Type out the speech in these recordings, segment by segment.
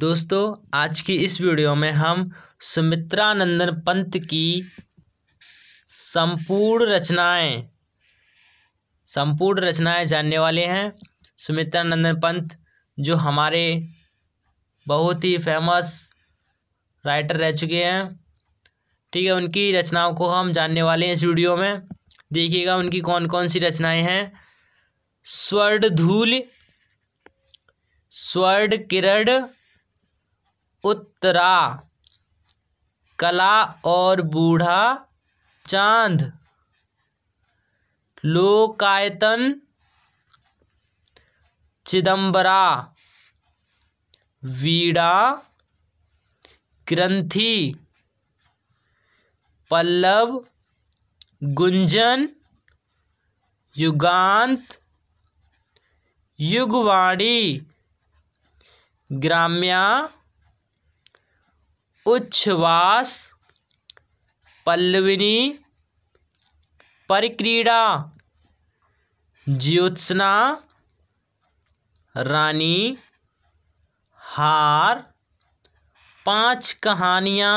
दोस्तों आज की इस वीडियो में हम सुमित्रानंदन पंत की संपूर्ण रचनाएं संपूर्ण रचनाएं जानने वाले हैं सुमित्रानंदन पंत जो हमारे बहुत ही फेमस राइटर रह चुके हैं ठीक है उनकी रचनाओं को हम जानने वाले हैं इस वीडियो में देखिएगा उनकी कौन कौन सी रचनाएं हैं स्वर्ण धूल स्वर्ण किरण उत्तरा कला और बूढ़ा चांद लोकायतन चिदम्बरा वीड़ा ग्रंथि पल्लव गुंजन युगांत युगवाणी ग्राम्या उच्छ्वास पल्लविनी परिक्रीड़ा ज्योत्सना रानी हार पांच कहानियाँ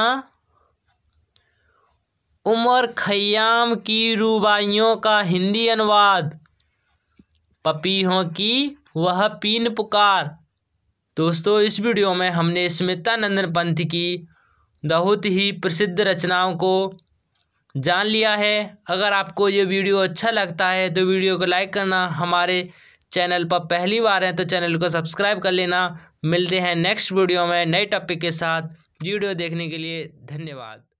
उमर खयाम की रूबाइयों का हिंदी अनुवाद पपीहों की वह पीन पुकार दोस्तों इस वीडियो में हमने स्मिता नंदन पंथ की बहुत ही प्रसिद्ध रचनाओं को जान लिया है अगर आपको ये वीडियो अच्छा लगता है तो वीडियो को लाइक करना हमारे चैनल पर पहली बार हैं तो चैनल को सब्सक्राइब कर लेना मिलते हैं नेक्स्ट वीडियो में नए टॉपिक के साथ वीडियो देखने के लिए धन्यवाद